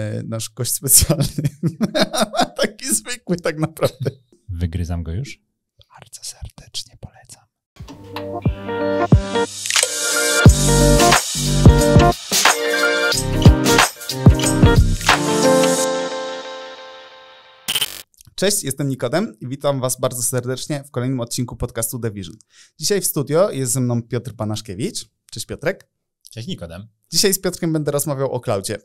E, nasz gość specjalny. Taki zwykły tak naprawdę. Wygryzam go już? Bardzo serdecznie polecam. Cześć, jestem Nikodem i witam Was bardzo serdecznie w kolejnym odcinku podcastu The Vision. Dzisiaj w studio jest ze mną Piotr Panaszkiewicz. Cześć Piotrek. Cześć Nikodem. Dzisiaj z Piotrkiem będę rozmawiał o klaucie.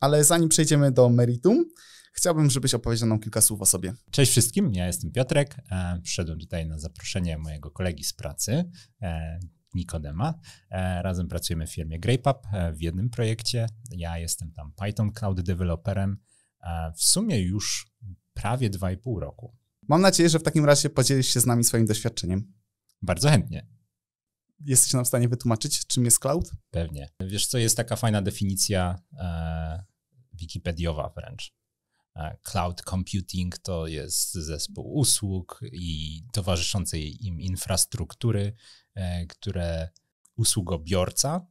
Ale zanim przejdziemy do meritum, chciałbym, żebyś opowiedział nam kilka słów o sobie. Cześć wszystkim, ja jestem Piotrek. E, przyszedłem tutaj na zaproszenie mojego kolegi z pracy, e, Nikodema. E, razem pracujemy w firmie GrapeUp w jednym projekcie. Ja jestem tam Python Cloud Developerem w sumie już prawie 2,5 roku. Mam nadzieję, że w takim razie podzielisz się z nami swoim doświadczeniem. Bardzo chętnie. Jesteś nam w stanie wytłumaczyć, czym jest cloud? Pewnie. Wiesz co, jest taka fajna definicja wikipediowa wręcz. E, cloud computing to jest zespół usług i towarzyszącej im infrastruktury, e, które usługobiorca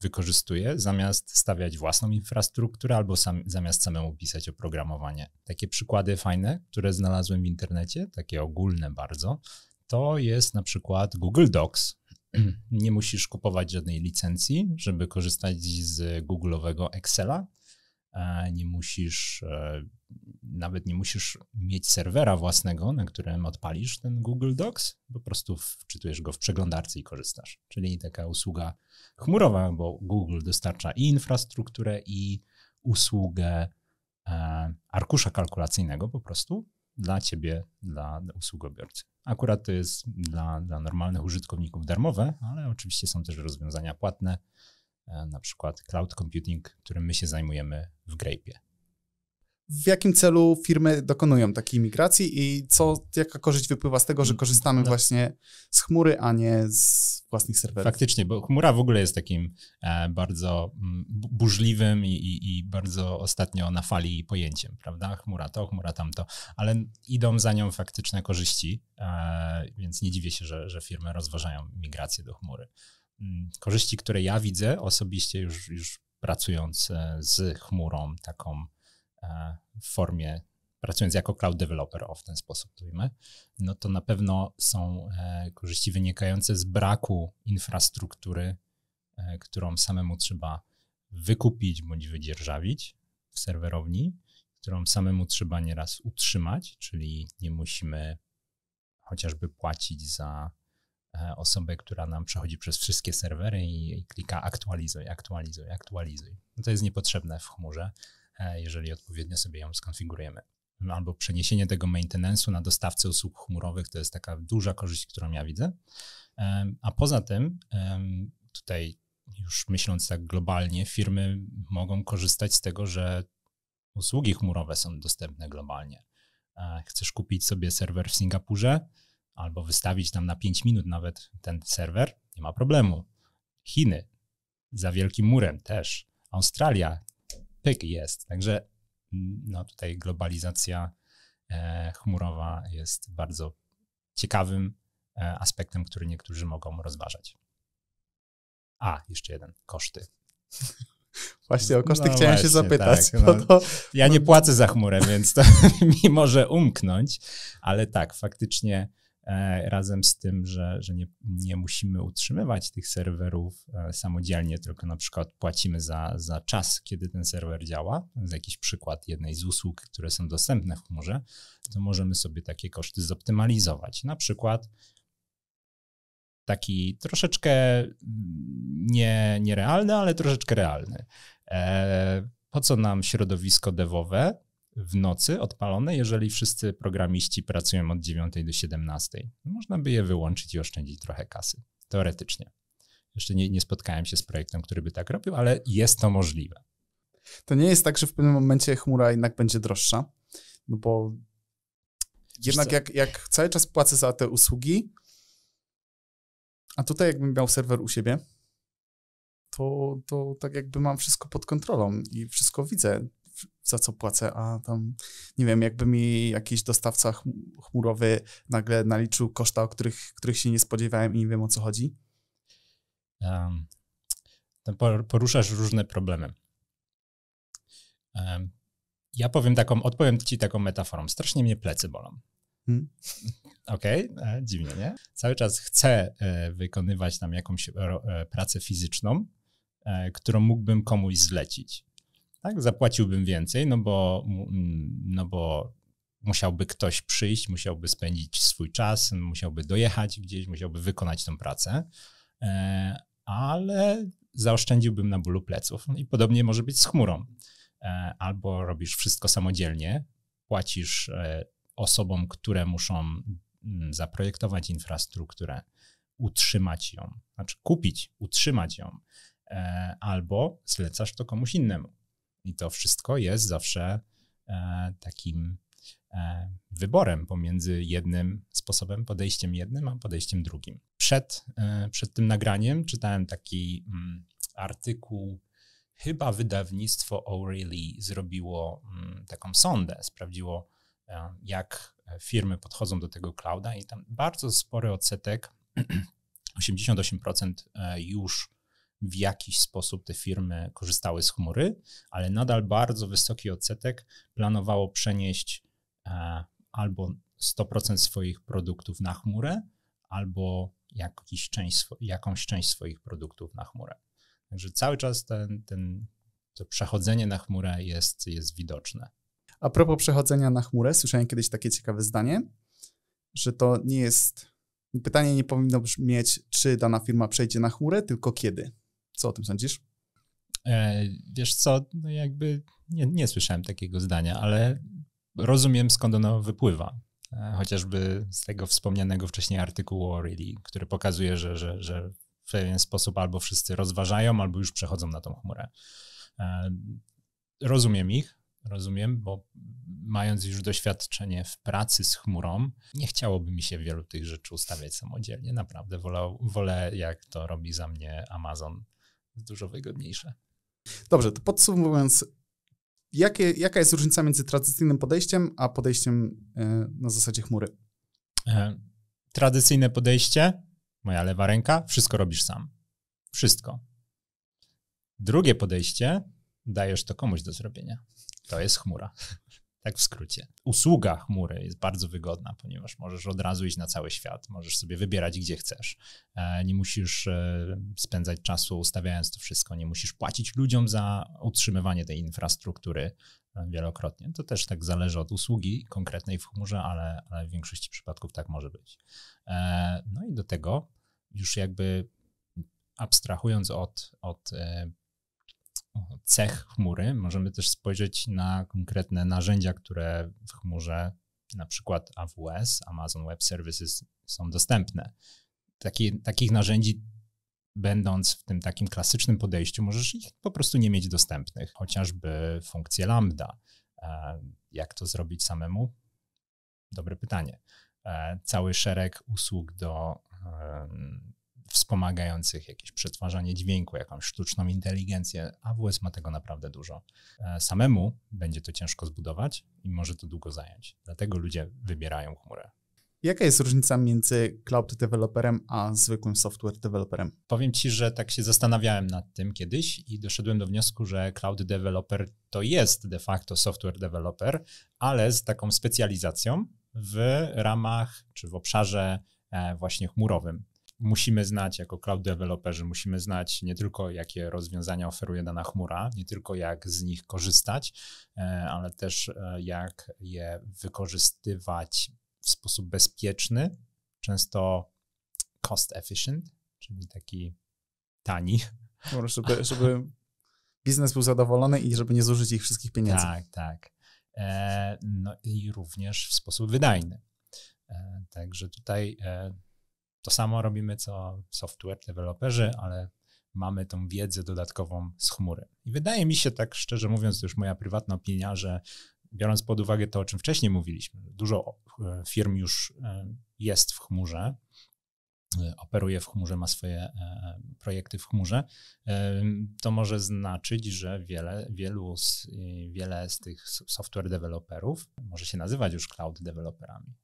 wykorzystuje, zamiast stawiać własną infrastrukturę albo sam, zamiast samemu pisać oprogramowanie. Takie przykłady fajne, które znalazłem w internecie, takie ogólne bardzo, to jest na przykład Google Docs. Nie musisz kupować żadnej licencji, żeby korzystać z Google'owego Excela, E, nie musisz, e, nawet nie musisz mieć serwera własnego, na którym odpalisz ten Google Docs, po prostu wczytujesz go w przeglądarce i korzystasz. Czyli taka usługa chmurowa, bo Google dostarcza i infrastrukturę, i usługę e, arkusza kalkulacyjnego po prostu dla ciebie, dla usługobiorcy. Akurat to jest dla, dla normalnych użytkowników darmowe, ale oczywiście są też rozwiązania płatne E, na przykład cloud computing, którym my się zajmujemy w Grape. W jakim celu firmy dokonują takiej migracji i co, jaka korzyść wypływa z tego, że korzystamy no. właśnie z chmury, a nie z własnych serwerów? Faktycznie, bo chmura w ogóle jest takim e, bardzo mm, burzliwym i, i, i bardzo ostatnio na fali pojęciem, prawda? Chmura to, chmura tamto, ale idą za nią faktyczne korzyści, e, więc nie dziwię się, że, że firmy rozważają migrację do chmury. Mm, korzyści, które ja widzę osobiście już, już pracując z chmurą taką e, w formie, pracując jako cloud developer, o w ten sposób mówimy, no to na pewno są e, korzyści wynikające z braku infrastruktury, e, którą samemu trzeba wykupić bądź wydzierżawić w serwerowni, którą samemu trzeba nieraz utrzymać, czyli nie musimy chociażby płacić za E, osobę, która nam przechodzi przez wszystkie serwery i, i klika aktualizuj, aktualizuj, aktualizuj. No to jest niepotrzebne w chmurze, e, jeżeli odpowiednio sobie ją skonfigurujemy. No albo przeniesienie tego maintenance'u na dostawcę usług chmurowych to jest taka duża korzyść, którą ja widzę. E, a poza tym, tutaj już myśląc tak globalnie, firmy mogą korzystać z tego, że usługi chmurowe są dostępne globalnie. Chcesz kupić sobie serwer w Singapurze, albo wystawić nam na 5 minut nawet ten serwer, nie ma problemu. Chiny za Wielkim Murem też, Australia, pyk jest. Także mm, no tutaj globalizacja e, chmurowa jest bardzo ciekawym e, aspektem, który niektórzy mogą rozważać. A, jeszcze jeden, koszty. Właśnie o koszty no chciałem właśnie, się zapytać. Tak, no, to... Ja nie płacę za chmurę, więc to mi może umknąć, ale tak, faktycznie E, razem z tym, że, że nie, nie musimy utrzymywać tych serwerów e, samodzielnie, tylko na przykład płacimy za, za czas, kiedy ten serwer działa, z jakiś przykład jednej z usług, które są dostępne w chmurze, to możemy sobie takie koszty zoptymalizować. Na przykład taki troszeczkę mm, nie, nierealny, ale troszeczkę realny. E, po co nam środowisko devowe, w nocy odpalone, jeżeli wszyscy programiści pracują od 9 do 17. No, można by je wyłączyć i oszczędzić trochę kasy, teoretycznie. Jeszcze nie, nie spotkałem się z projektem, który by tak robił, ale jest to możliwe. To nie jest tak, że w pewnym momencie chmura jednak będzie droższa, no bo jednak jak, jak cały czas płacę za te usługi, a tutaj jakbym miał serwer u siebie, to, to tak jakby mam wszystko pod kontrolą i wszystko widzę za co płacę, a tam nie wiem, jakby mi jakiś dostawca chmurowy nagle naliczył koszta, o których, których się nie spodziewałem i nie wiem o co chodzi. Um, poruszasz różne problemy. Um, ja powiem taką, odpowiem ci taką metaforą. Strasznie mnie plecy bolą. Hmm. Okej, okay, e, dziwnie, nie? Cały czas chcę e, wykonywać tam jakąś ro, e, pracę fizyczną, e, którą mógłbym komuś zlecić tak? Zapłaciłbym więcej, no bo, mm, no bo musiałby ktoś przyjść, musiałby spędzić swój czas, musiałby dojechać gdzieś, musiałby wykonać tą pracę, e, ale zaoszczędziłbym na bólu pleców. I podobnie może być z chmurą. E, albo robisz wszystko samodzielnie, płacisz e, osobom, które muszą mm, zaprojektować infrastrukturę, utrzymać ją, znaczy kupić, utrzymać ją, albo zlecasz to komuś innemu. I to wszystko jest zawsze e, takim e, wyborem pomiędzy jednym sposobem, podejściem jednym, a podejściem drugim. Przed, e, przed tym nagraniem czytałem taki mm, artykuł, chyba wydawnictwo O'Reilly zrobiło mm, taką sondę, sprawdziło, jak firmy podchodzą do tego clouda i tam bardzo spory odsetek, 88% już w jakiś sposób te firmy korzystały z chmury, ale nadal bardzo wysoki odsetek planowało przenieść e, albo 100% swoich produktów na chmurę, albo część, jakąś część swoich produktów na chmurę. Także cały czas ten, ten, to przechodzenie na chmurę jest, jest widoczne. A propos przechodzenia na chmurę, słyszałem kiedyś takie ciekawe zdanie, że to nie jest. Pytanie nie powinno brzmieć, czy dana firma przejdzie na chmurę, tylko kiedy. Co o tym sądzisz? E, wiesz co, no jakby nie, nie słyszałem takiego zdania, ale rozumiem skąd ono wypływa e, chociażby z tego wspomnianego wcześniej artykułu o który pokazuje, że, że, że w pewien sposób albo wszyscy rozważają, albo już przechodzą na tą chmurę. E, rozumiem ich, rozumiem, bo mając już doświadczenie w pracy z chmurą, nie chciałoby mi się wielu tych rzeczy ustawiać samodzielnie. Naprawdę wolę, wolę jak to robi za mnie Amazon dużo wygodniejsze. Dobrze, to podsumowując, jakie, jaka jest różnica między tradycyjnym podejściem a podejściem e, na zasadzie chmury? E, tradycyjne podejście, moja lewa ręka, wszystko robisz sam. Wszystko. Drugie podejście, dajesz to komuś do zrobienia. To jest chmura. Tak w skrócie. Usługa chmury jest bardzo wygodna, ponieważ możesz od razu iść na cały świat, możesz sobie wybierać, gdzie chcesz. E, nie musisz e, spędzać czasu ustawiając to wszystko, nie musisz płacić ludziom za utrzymywanie tej infrastruktury e, wielokrotnie. To też tak zależy od usługi konkretnej w chmurze, ale, ale w większości przypadków tak może być. No i do tego już jakby abstrahując od, od cech chmury, możemy też spojrzeć na konkretne narzędzia, które w chmurze, na przykład AWS, Amazon Web Services, są dostępne. Taki, takich narzędzi, będąc w tym takim klasycznym podejściu, możesz ich po prostu nie mieć dostępnych, chociażby funkcje Lambda. E, jak to zrobić samemu? Dobre pytanie. E, cały szereg usług do wspomagających jakieś przetwarzanie dźwięku, jakąś sztuczną inteligencję. AWS ma tego naprawdę dużo. E, samemu będzie to ciężko zbudować i może to długo zająć. Dlatego ludzie wybierają chmurę. Jaka jest różnica między cloud developerem a zwykłym software developerem? Powiem ci, że tak się zastanawiałem nad tym kiedyś i doszedłem do wniosku, że cloud developer to jest de facto software developer, ale z taką specjalizacją w ramach czy w obszarze e, właśnie chmurowym musimy znać jako cloud developerzy, musimy znać nie tylko jakie rozwiązania oferuje dana chmura, nie tylko jak z nich korzystać, e, ale też e, jak je wykorzystywać w sposób bezpieczny, często cost efficient, czyli taki tani. No, żeby, żeby biznes był zadowolony i żeby nie zużyć ich wszystkich pieniędzy. Tak, tak. E, no i również w sposób wydajny. Także tutaj to samo robimy co software deweloperzy, ale mamy tą wiedzę dodatkową z chmury. I wydaje mi się, tak szczerze mówiąc, to już moja prywatna opinia, że biorąc pod uwagę to, o czym wcześniej mówiliśmy, dużo e, firm już e, jest w chmurze, e, operuje w chmurze, ma swoje projekty w chmurze, to może znaczyć, że wiele, wielu z, wiele z tych software deweloperów może się nazywać już cloud deweloperami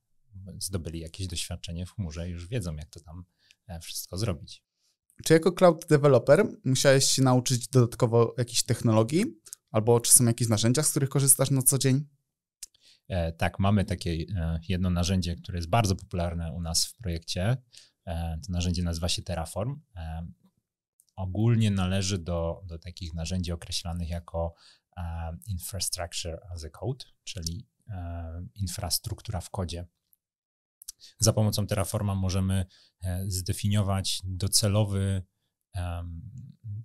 zdobyli jakieś doświadczenie w chmurze i już wiedzą, jak to tam e, wszystko zrobić. Czy jako cloud developer musiałeś się nauczyć dodatkowo jakichś technologii, albo czy są jakieś narzędzia, z których korzystasz na co dzień? E, tak, mamy takie e, jedno narzędzie, które jest bardzo popularne u nas w projekcie. E, to narzędzie nazywa się Terraform. E, ogólnie należy do, do takich narzędzi określanych jako e, infrastructure as a code, czyli infrastruktura w kodzie. Za pomocą Terraforma możemy e, zdefiniować docelowy,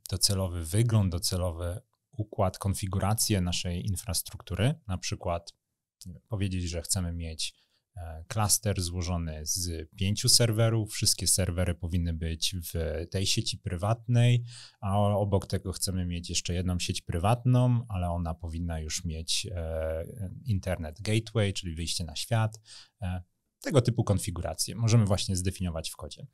docelowy wygląd, docelowy układ, konfigurację naszej infrastruktury. Na przykład powiedzieć, że chcemy mieć e, klaster złożony z pięciu serwerów. Wszystkie serwery powinny być w tej sieci prywatnej, a obok tego chcemy mieć jeszcze jedną sieć prywatną, ale ona powinna już mieć e, internet gateway, czyli wyjście na świat tego typu konfiguracje możemy właśnie zdefiniować w kodzie.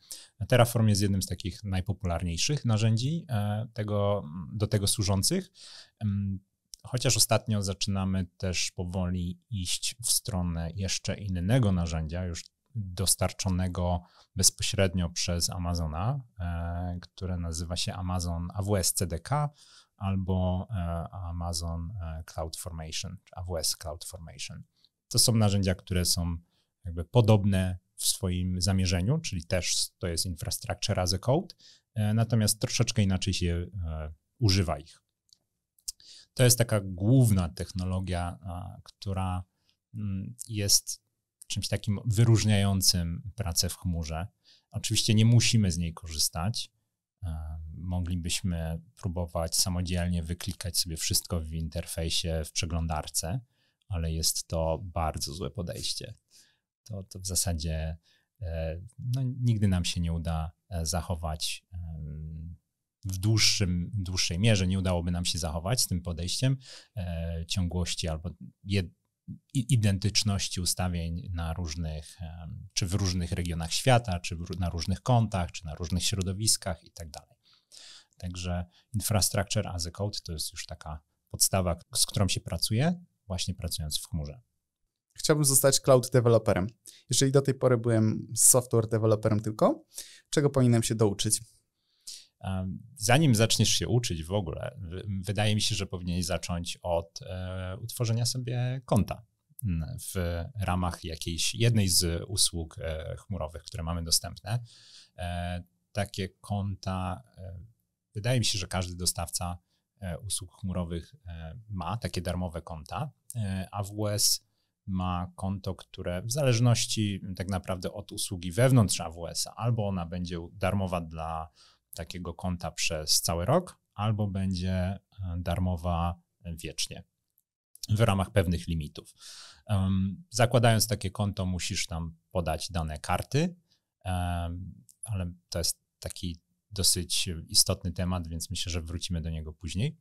Terraform jest jednym z takich najpopularniejszych narzędzi e, tego, do tego służących. Chociaż ostatnio zaczynamy też powoli iść w stronę jeszcze innego narzędzia, już dostarczonego bezpośrednio przez Amazona, e, które nazywa się Amazon AWS CDK albo e, Amazon Cloud Formation, AWS Cloud Formation. To są narzędzia, które są jakby podobne w swoim zamierzeniu, czyli też to jest infrastructure as a code, e, natomiast troszeczkę inaczej się e, używa ich. To jest taka główna technologia, która mm, jest czymś takim wyróżniającym pracę w chmurze. Oczywiście nie musimy z niej korzystać. E, moglibyśmy próbować samodzielnie wyklikać sobie wszystko w interfejsie, w przeglądarce, ale jest to bardzo złe podejście to, to w zasadzie e, no, nigdy nam się nie uda e, zachować w dłuższym, dłuższej mierze, nie udałoby nam się zachować z tym podejściem e, ciągłości albo jed, identyczności ustawień na różnych, czy w różnych regionach świata, czy na różnych kontach, czy na różnych środowiskach i tak dalej. Także infrastructure as a code to jest już taka podstawa, z którą się pracuje, właśnie pracując w chmurze chciałbym zostać cloud developerem. Jeżeli do tej pory byłem software developerem tylko, czego powinienem się douczyć? Zanim zaczniesz się uczyć w ogóle, wydaje mi się, że powinieneś zacząć od e, utworzenia sobie konta mm, w ramach jakiejś jednej z usług e, chmurowych, które mamy dostępne. E, takie konta, wydaje mi się, że każdy dostawca usług chmurowych ma takie darmowe konta. AWS ma konto, które w zależności tak naprawdę od usługi wewnątrz AWS-a, albo ona będzie darmowa dla takiego konta przez cały rok, albo będzie e, darmowa wiecznie w ramach pewnych limitów. Um, zakładając takie konto, musisz nam podać dane karty, um, ale to jest taki dosyć e, istotny temat, więc myślę, że wrócimy do niego później.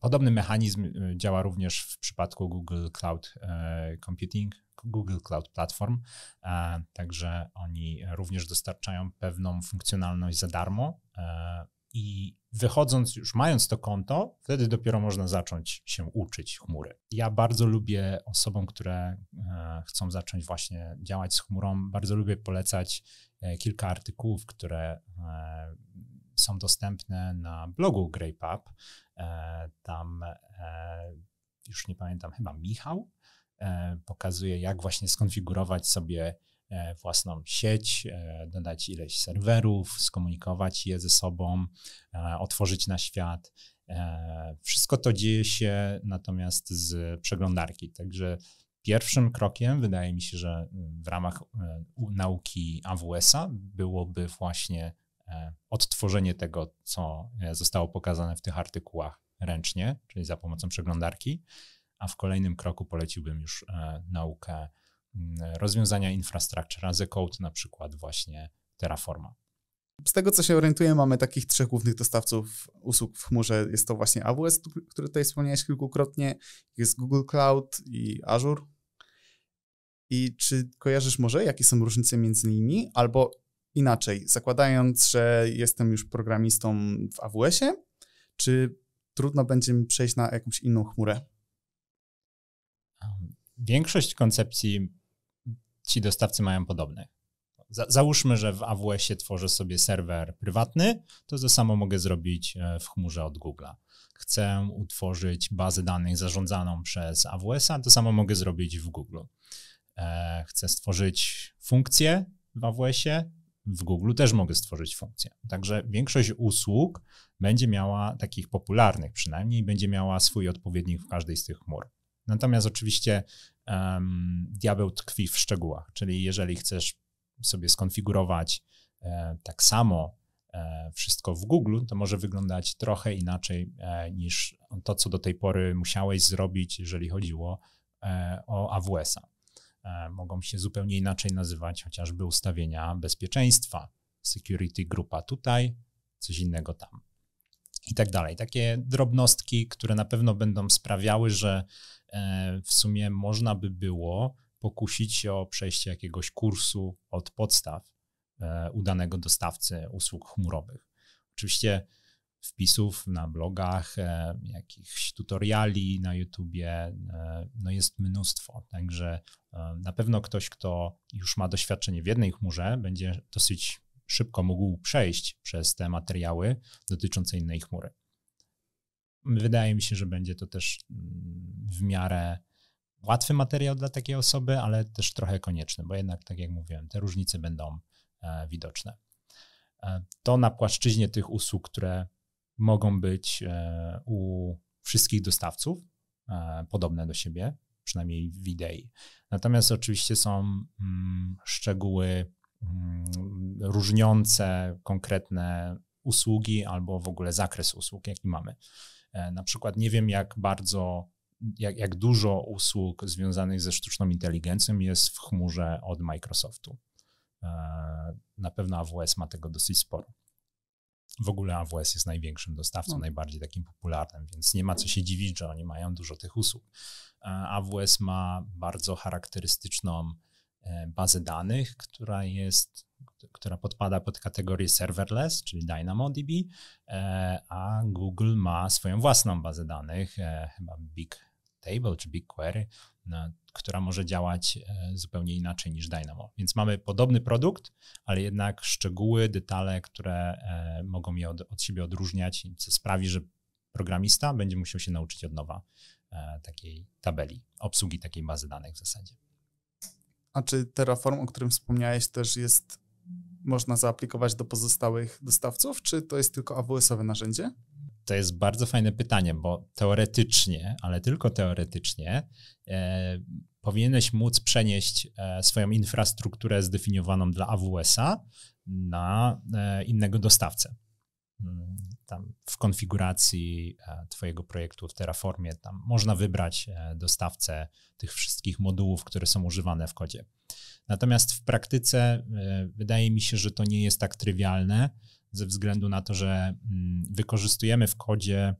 podobny mechanizm e, działa również w przypadku Google Cloud e, Computing, Google Cloud Platform, także oni również dostarczają pewną funkcjonalność za darmo i wychodząc już, mając to konto, wtedy dopiero można zacząć się uczyć chmury. Ja bardzo lubię osobom, które chcą zacząć właśnie działać z chmurą, bardzo lubię polecać E, kilka artykułów, które e, są dostępne na blogu GrayPub. E, tam już nie pamiętam, chyba Michał pokazuje, jak właśnie skonfigurować sobie własną sieć, dodać ileś serwerów, skomunikować je ze sobą, otworzyć na świat. Wszystko to dzieje się natomiast z przeglądarki, także Pierwszym krokiem wydaje mi się, że mm, w ramach e, nauki AWS-a byłoby właśnie e, odtworzenie tego, co e, zostało pokazane w tych artykułach ręcznie, czyli za pomocą przeglądarki, a w kolejnym kroku poleciłbym już naukę mm, rozwiązania infrastructure as a code, na przykład właśnie Terraforma. Z tego, co się orientuję, mamy takich trzech głównych dostawców usług w chmurze. Jest to właśnie AWS, który tutaj wspomniałeś kilkukrotnie, jest Google Cloud i Azure. I czy kojarzysz może, jakie są różnice między nimi? Albo inaczej, zakładając, że jestem już programistą w AWS-ie, czy trudno będzie mi przejść na jakąś inną chmurę? Większość koncepcji ci dostawcy mają podobne. Za, załóżmy, że w AWS-ie tworzę sobie serwer prywatny, to to samo mogę zrobić e, w chmurze od Google'a. Chcę utworzyć bazę danych zarządzaną przez AWS-a, to samo mogę zrobić w Google. E, chcę stworzyć funkcję w AWS-ie, w Google też mogę stworzyć funkcję. Także większość usług będzie miała takich popularnych przynajmniej, będzie miała swój odpowiednik w każdej z tych chmur. Natomiast oczywiście um, diabeł tkwi w szczegółach, czyli jeżeli chcesz sobie skonfigurować e, tak samo e, wszystko w Google, to może wyglądać trochę inaczej e, niż to, co do tej pory musiałeś zrobić, jeżeli chodziło e, o AWS-a. E, mogą się zupełnie inaczej nazywać chociażby ustawienia bezpieczeństwa. Security grupa tutaj, coś innego tam. I tak dalej. Takie drobnostki, które na pewno będą sprawiały, że e, w sumie można by było pokusić się o przejście jakiegoś kursu od podstaw e, udanego dostawcy usług chmurowych. Oczywiście wpisów na blogach, e, jakichś tutoriali na YouTubie, e, no jest mnóstwo. Także e, na pewno ktoś, kto już ma doświadczenie w jednej chmurze, będzie dosyć szybko mógł przejść przez te materiały dotyczące innej chmury. Wydaje mi się, że będzie to też mm, w miarę łatwy materiał dla takiej osoby, ale też trochę konieczny, bo jednak, tak jak mówiłem, te różnice będą widoczne. To na płaszczyźnie tych usług, które mogą być e, u wszystkich dostawców e, podobne do siebie, przynajmniej w idei. Natomiast oczywiście są mm, szczegóły mm, różniące konkretne usługi albo w ogóle zakres usług, jaki mamy. E, na przykład nie wiem, jak bardzo, jak, jak dużo usług związanych ze sztuczną inteligencją jest w chmurze od Microsoftu. Na pewno AWS ma tego dosyć sporo. W ogóle AWS jest największym dostawcą, no. najbardziej takim popularnym, więc nie ma co no. się dziwić, że oni mają dużo tych usług. E, AWS ma bardzo charakterystyczną e, bazę danych, która jest, która podpada pod kategorię serverless, czyli DynamoDB, e, a Google ma swoją własną bazę danych, chyba Big Table czy BigQuery, na, która może działać e, zupełnie inaczej niż Dynamo. Więc mamy podobny produkt, ale jednak szczegóły, detale, które e, mogą je od, od siebie odróżniać, co sprawi, że programista będzie musiał się nauczyć od nowa e, takiej tabeli, obsługi takiej bazy danych w zasadzie. A czy Terraform, o którym wspomniałeś, też jest można zaaplikować do pozostałych dostawców, czy to jest tylko AWS-owe narzędzie? To jest bardzo fajne pytanie, bo teoretycznie, ale tylko teoretycznie, e, powinieneś móc przenieść e, swoją infrastrukturę zdefiniowaną dla AWS-a na e, innego dostawcę. Mm, tam w konfiguracji e, Twojego projektu w Terraformie tam można wybrać e, dostawcę tych wszystkich modułów, które są używane w kodzie. Natomiast w praktyce e, wydaje mi się, że to nie jest tak trywialne, ze względu na to, że mm, wykorzystujemy w kodzie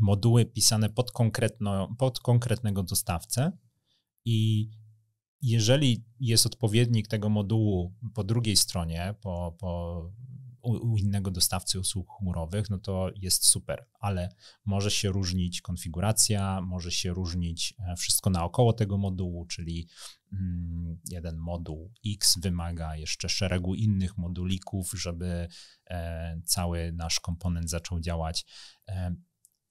moduły pisane pod, konkretno, pod konkretnego dostawcę i jeżeli jest odpowiednik tego modułu po drugiej stronie, po, po u innego dostawcy usług chmurowych, no to jest super, ale może się różnić konfiguracja, może się różnić e, wszystko naokoło tego modułu, czyli mm, jeden moduł X wymaga jeszcze szeregu innych modulików, żeby e, cały nasz komponent zaczął działać. E,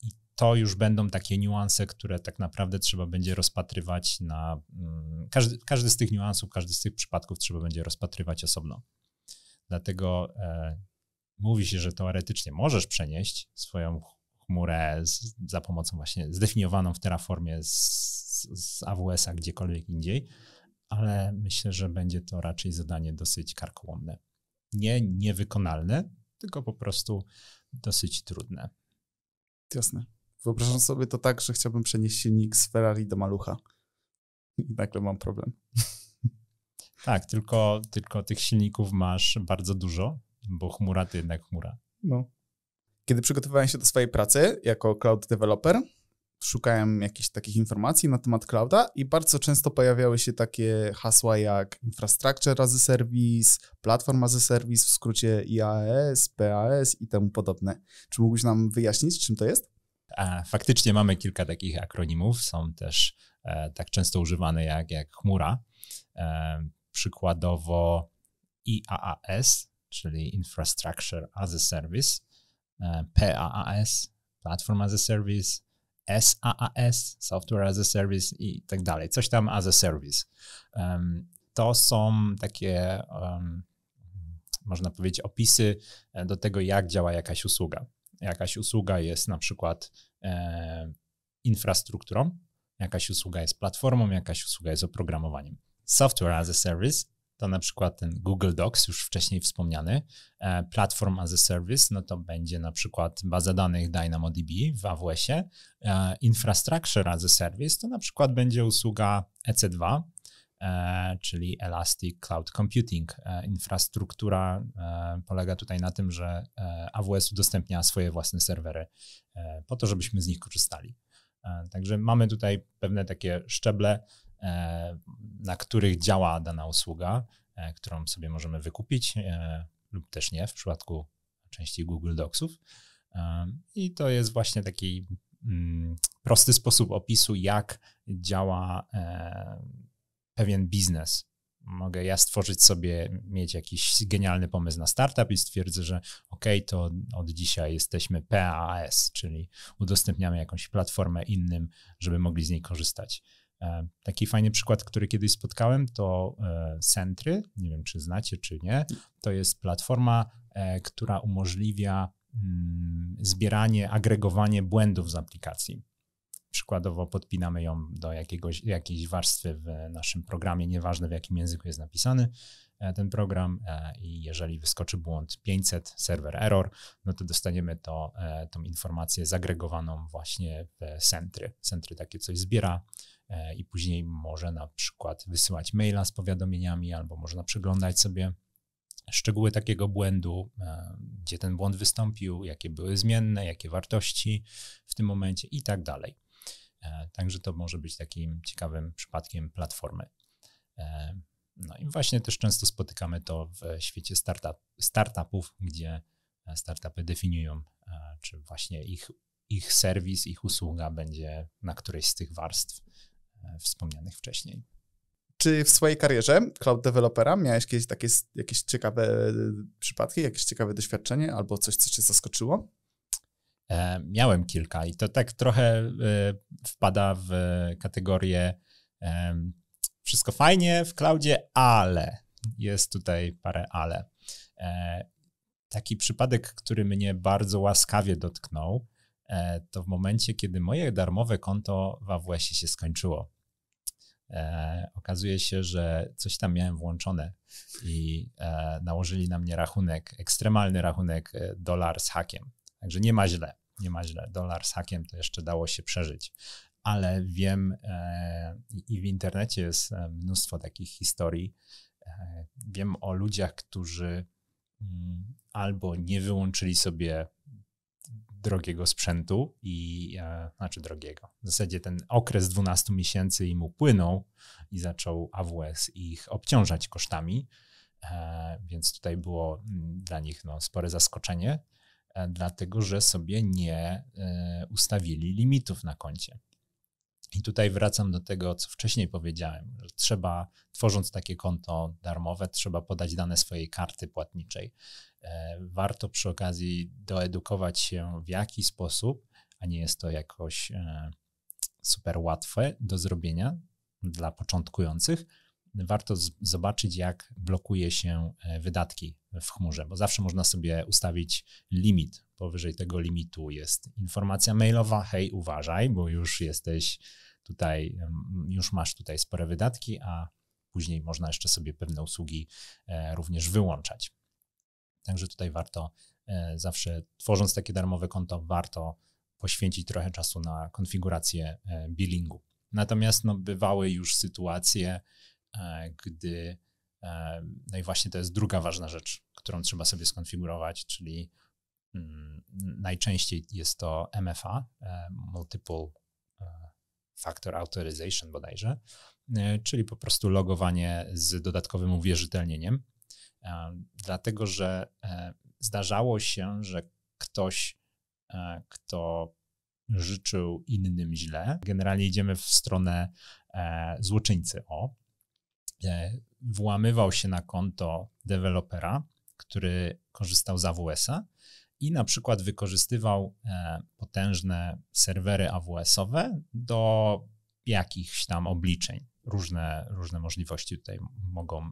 I to już będą takie niuanse, które tak naprawdę trzeba będzie rozpatrywać na. Mm, każdy, każdy z tych niuansów, każdy z tych przypadków trzeba będzie rozpatrywać osobno. Dlatego e, mówi się, że teoretycznie możesz przenieść swoją chmurę z, za pomocą właśnie zdefiniowaną w Terraformie z, z AWS-a gdziekolwiek indziej, ale myślę, że będzie to raczej zadanie dosyć karkołomne. Nie niewykonalne, tylko po prostu dosyć trudne. Jasne. Wyobrażam sobie to tak, że chciałbym przenieść silnik z Ferrari do malucha. I nagle mam problem. Tak, tylko, tylko tych silników masz bardzo dużo, bo chmura to jednak chmura. No. Kiedy przygotowywałem się do swojej pracy jako cloud developer, szukałem jakichś takich informacji na temat clouda i bardzo często pojawiały się takie hasła jak infrastructure as a service, platform as a service, w skrócie IaaS, PaaS i temu podobne. Czy mógłbyś nam wyjaśnić, czym to jest? faktycznie mamy kilka takich akronimów, są też e, tak często używane jak, jak chmura. E, przykładowo IaaS, czyli Infrastructure as a Service, e, PaaS, Platform as a Service, SaaS, Software as a Service i tak dalej. Coś tam as a Service. To są takie, można powiedzieć, opisy e, do tego, jak działa jakaś usługa. Jakaś usługa jest na przykład e, infrastrukturą, jakaś usługa jest platformą, jakaś usługa jest oprogramowaniem software as a service, to na przykład ten Google Docs, już wcześniej wspomniany, e, platform as a service, no to będzie na przykład baza danych DynamoDB w AWS-ie, e, infrastructure as a service, to na przykład będzie usługa EC2, e, czyli Elastic Cloud Computing. Infrastruktura polega tutaj na tym, że AWS udostępnia swoje własne serwery po to, żebyśmy z nich korzystali. Także mamy tutaj pewne takie szczeble E, na których działa dana usługa, e, którą sobie możemy wykupić e, lub też nie w przypadku części Google Docsów. I to jest właśnie taki mm, prosty sposób opisu, jak działa pewien biznes. Mogę ja stworzyć sobie, mieć jakiś genialny pomysł na startup i stwierdzę, że ok, to od dzisiaj jesteśmy PAS, czyli udostępniamy jakąś platformę innym, żeby mogli z niej korzystać. E, taki fajny przykład, który kiedyś spotkałem, to e, Sentry. Nie wiem, czy znacie, czy nie. To jest platforma, e, która umożliwia mm, zbieranie, agregowanie błędów z aplikacji. Przykładowo podpinamy ją do jakiegoś, jakiejś warstwy w naszym programie, nieważne w jakim języku jest napisany ten program i jeżeli wyskoczy błąd 500, serwer error, no to dostaniemy to, tą informację zagregowaną właśnie w Sentry. Sentry takie coś zbiera, E, i później może na przykład wysyłać maila z powiadomieniami, albo można przeglądać sobie szczegóły takiego błędu, e, gdzie ten błąd wystąpił, jakie były zmienne, jakie wartości w tym momencie i tak dalej. E, także to może być takim ciekawym przypadkiem platformy. No i właśnie też często spotykamy to w świecie startup, startupów, gdzie startupy definiują, czy właśnie ich, ich serwis, ich usługa będzie na którejś z tych warstw. E, wspomnianych wcześniej. Czy w swojej karierze cloud developera miałeś jakieś takie, jakieś ciekawe e, przypadki, jakieś ciekawe doświadczenie albo coś, co cię zaskoczyło? E, miałem kilka i to tak trochę e, wpada w kategorię e, wszystko fajnie w cloudzie, ale jest tutaj parę ale. E, taki przypadek, który mnie bardzo łaskawie dotknął, to w momencie, kiedy moje darmowe konto w AWS się skończyło. E, okazuje się, że coś tam miałem włączone i e, nałożyli na mnie rachunek, ekstremalny rachunek e, dolar z hakiem. Także nie ma źle, nie ma źle. Dolar z hakiem to jeszcze dało się przeżyć. Ale wiem e, i w internecie jest e, mnóstwo takich historii. Wiem o ludziach, którzy m, mm, albo nie wyłączyli sobie drogiego sprzętu i, e, znaczy drogiego. W zasadzie ten okres 12 miesięcy im upłynął i zaczął AWS ich obciążać kosztami, e, więc tutaj było mm, dla nich no, spore zaskoczenie, e, dlatego że sobie nie e, ustawili limitów na koncie. I tutaj wracam do tego, co wcześniej powiedziałem, że trzeba, tworząc takie konto darmowe, trzeba podać dane swojej karty płatniczej. E, warto przy okazji doedukować się, w jaki sposób, a nie jest to jakoś e, super łatwe do zrobienia dla początkujących, warto zobaczyć, jak blokuje się e, wydatki w chmurze, bo zawsze można sobie ustawić limit. Powyżej tego limitu jest informacja mailowa, hej, uważaj, bo już jesteś tutaj, już masz tutaj spore wydatki, a później można jeszcze sobie pewne usługi e, również wyłączać. Także tutaj warto e, zawsze, tworząc takie darmowe konto, warto poświęcić trochę czasu na konfigurację e, billingu. Natomiast no, bywały już sytuacje, gdy no i właśnie to jest druga ważna rzecz, którą trzeba sobie skonfigurować, czyli mm, najczęściej jest to MFA, e, Multiple e, Factor Authorization bodajże, e, czyli po prostu logowanie z dodatkowym uwierzytelnieniem, dlatego że zdarzało się, że ktoś, kto życzył innym źle, generalnie idziemy w stronę złoczyńcy, o, włamywał się na konto dewelopera, który korzystał z AWS-a i na przykład wykorzystywał e, potężne serwery AWS-owe do jakichś tam obliczeń. Różne, różne możliwości tutaj mogą,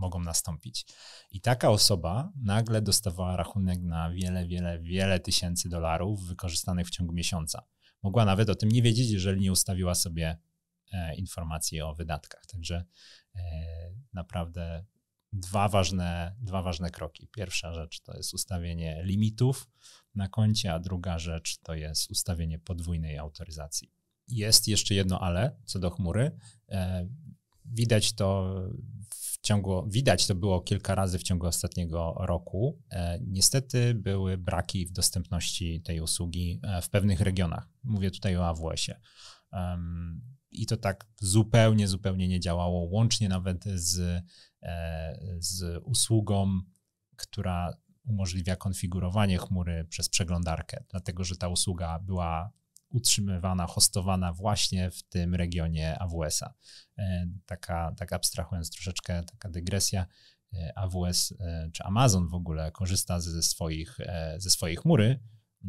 mogą nastąpić. I taka osoba nagle dostawała rachunek na wiele, wiele, wiele tysięcy dolarów wykorzystanych w ciągu miesiąca. Mogła nawet o tym nie wiedzieć, jeżeli nie ustawiła sobie E, informacji o wydatkach. Także e, naprawdę dwa ważne, dwa ważne kroki. Pierwsza rzecz to jest ustawienie limitów na koncie, a druga rzecz to jest ustawienie podwójnej autoryzacji. Jest jeszcze jedno ale co do chmury. E, widać to w ciągu, widać to było kilka razy w ciągu ostatniego roku. Niestety były braki w dostępności tej usługi w pewnych regionach. Mówię tutaj o AWS-ie i to tak zupełnie, zupełnie nie działało, łącznie nawet z, e, z usługą, która umożliwia konfigurowanie chmury przez przeglądarkę, dlatego że ta usługa była utrzymywana, hostowana właśnie w tym regionie AWS-a. E, taka, tak abstrahując troszeczkę, taka dygresja, e, AWS czy Amazon w ogóle korzysta ze swoich, ze swojej chmury,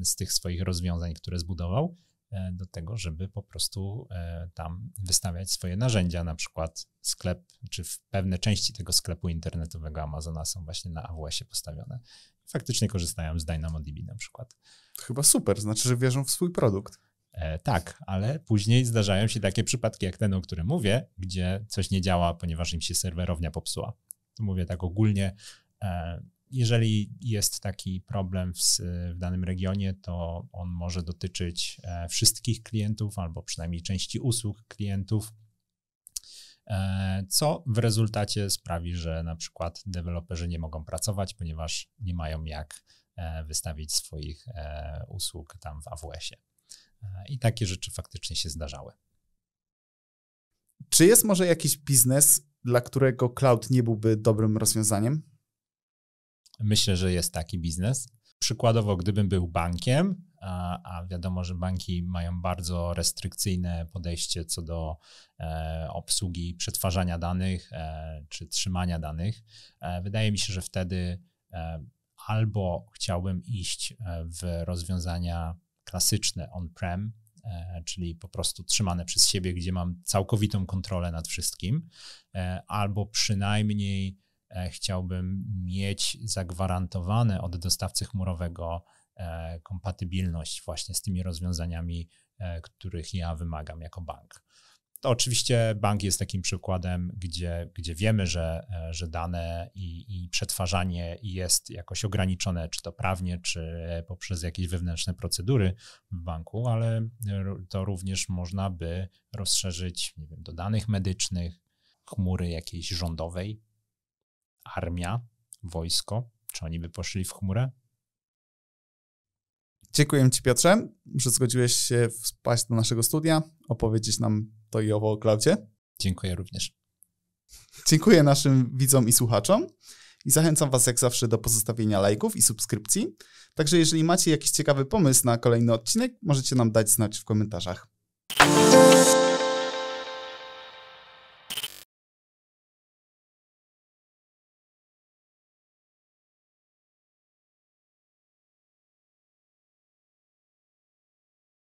z tych swoich rozwiązań, które zbudował, E, do tego, żeby po prostu e, tam wystawiać swoje narzędzia, na przykład sklep, czy w pewne części tego sklepu internetowego Amazona są właśnie na AWS-ie postawione. Faktycznie korzystają z DynamoDB na przykład. To chyba super, znaczy, że wierzą w swój produkt. E, tak, ale później zdarzają się takie przypadki jak ten, o którym mówię, gdzie coś nie działa, ponieważ im się serwerownia popsuła. Tu mówię tak ogólnie, e, jeżeli jest taki problem w, w, danym regionie, to on może dotyczyć e, wszystkich klientów albo przynajmniej części usług klientów, e, co w rezultacie sprawi, że na przykład deweloperzy nie mogą pracować, ponieważ nie mają jak e, wystawić swoich usług tam w AWS-ie. I takie rzeczy faktycznie się zdarzały. Czy jest może jakiś biznes, dla którego cloud nie byłby dobrym rozwiązaniem? myślę, że jest taki biznes. Przykładowo, gdybym był bankiem, a, a wiadomo, że banki mają bardzo restrykcyjne podejście co do e, obsługi przetwarzania danych e, czy trzymania danych, e, wydaje mi się, że wtedy e, albo chciałbym iść e, w rozwiązania klasyczne on-prem, e, czyli po prostu trzymane przez siebie, gdzie mam całkowitą kontrolę nad wszystkim, albo przynajmniej E, chciałbym mieć zagwarantowane od dostawcy chmurowego e, kompatybilność właśnie z tymi rozwiązaniami, e, których ja wymagam jako bank. To oczywiście bank jest takim przykładem, gdzie, gdzie wiemy, że, że dane i, i przetwarzanie jest jakoś ograniczone, czy to prawnie, czy poprzez jakieś wewnętrzne procedury w banku, ale to również można by rozszerzyć nie wiem, do danych medycznych, chmury jakiejś rządowej, armia, wojsko, czy oni by poszli w chmurę? Dziękuję Ci, Piotrze, że zgodziłeś się wpaść do naszego studia, opowiedzieć nam to i owo o Klaudzie. Dziękuję również. Dziękuję naszym widzom i słuchaczom i zachęcam Was jak zawsze do pozostawienia lajków i subskrypcji. Także jeżeli macie jakiś ciekawy pomysł na kolejny odcinek, możecie nam dać znać w komentarzach.